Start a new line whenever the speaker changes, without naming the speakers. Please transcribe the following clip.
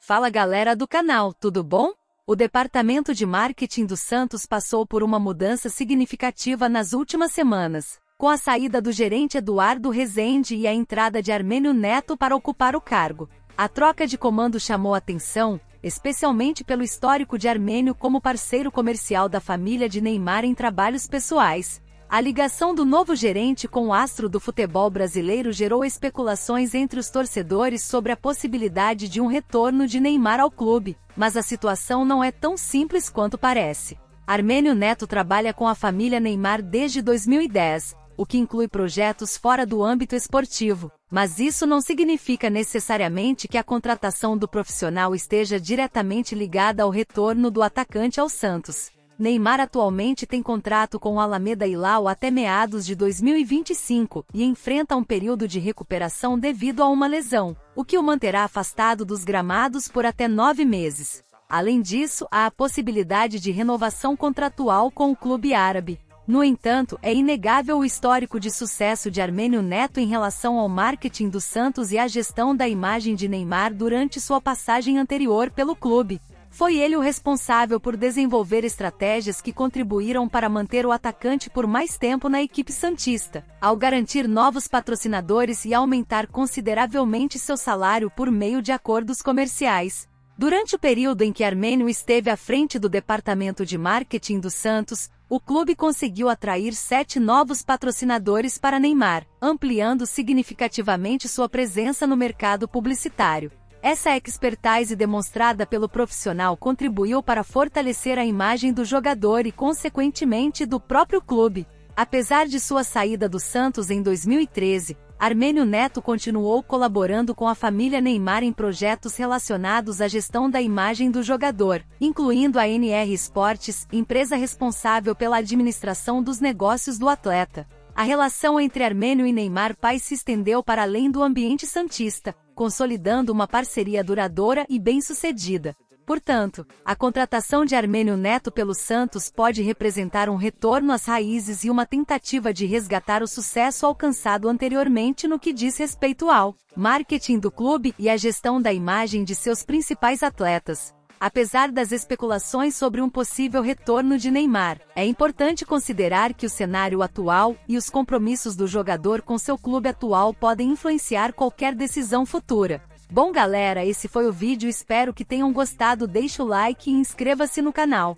Fala galera do canal, tudo bom? O departamento de marketing do Santos passou por uma mudança significativa nas últimas semanas, com a saída do gerente Eduardo Rezende e a entrada de Armênio Neto para ocupar o cargo. A troca de comando chamou atenção, especialmente pelo histórico de Armênio como parceiro comercial da família de Neymar em trabalhos pessoais, a ligação do novo gerente com o astro do futebol brasileiro gerou especulações entre os torcedores sobre a possibilidade de um retorno de Neymar ao clube, mas a situação não é tão simples quanto parece. Armênio Neto trabalha com a família Neymar desde 2010, o que inclui projetos fora do âmbito esportivo, mas isso não significa necessariamente que a contratação do profissional esteja diretamente ligada ao retorno do atacante ao Santos. Neymar atualmente tem contrato com o Alameda Hilal até meados de 2025 e enfrenta um período de recuperação devido a uma lesão, o que o manterá afastado dos gramados por até nove meses. Além disso, há a possibilidade de renovação contratual com o clube árabe. No entanto, é inegável o histórico de sucesso de Armênio Neto em relação ao marketing do Santos e à gestão da imagem de Neymar durante sua passagem anterior pelo clube. Foi ele o responsável por desenvolver estratégias que contribuíram para manter o atacante por mais tempo na equipe Santista, ao garantir novos patrocinadores e aumentar consideravelmente seu salário por meio de acordos comerciais. Durante o período em que Armênio esteve à frente do departamento de marketing do Santos, o clube conseguiu atrair sete novos patrocinadores para Neymar, ampliando significativamente sua presença no mercado publicitário. Essa expertise demonstrada pelo profissional contribuiu para fortalecer a imagem do jogador e, consequentemente, do próprio clube. Apesar de sua saída do Santos em 2013, Armênio Neto continuou colaborando com a família Neymar em projetos relacionados à gestão da imagem do jogador, incluindo a NR Esportes, empresa responsável pela administração dos negócios do atleta. A relação entre Armênio e Neymar Pai se estendeu para além do ambiente santista, consolidando uma parceria duradoura e bem-sucedida. Portanto, a contratação de Armênio Neto pelo Santos pode representar um retorno às raízes e uma tentativa de resgatar o sucesso alcançado anteriormente no que diz respeito ao marketing do clube e à gestão da imagem de seus principais atletas. Apesar das especulações sobre um possível retorno de Neymar, é importante considerar que o cenário atual e os compromissos do jogador com seu clube atual podem influenciar qualquer decisão futura. Bom galera, esse foi o vídeo, espero que tenham gostado, deixe o like e inscreva-se no canal.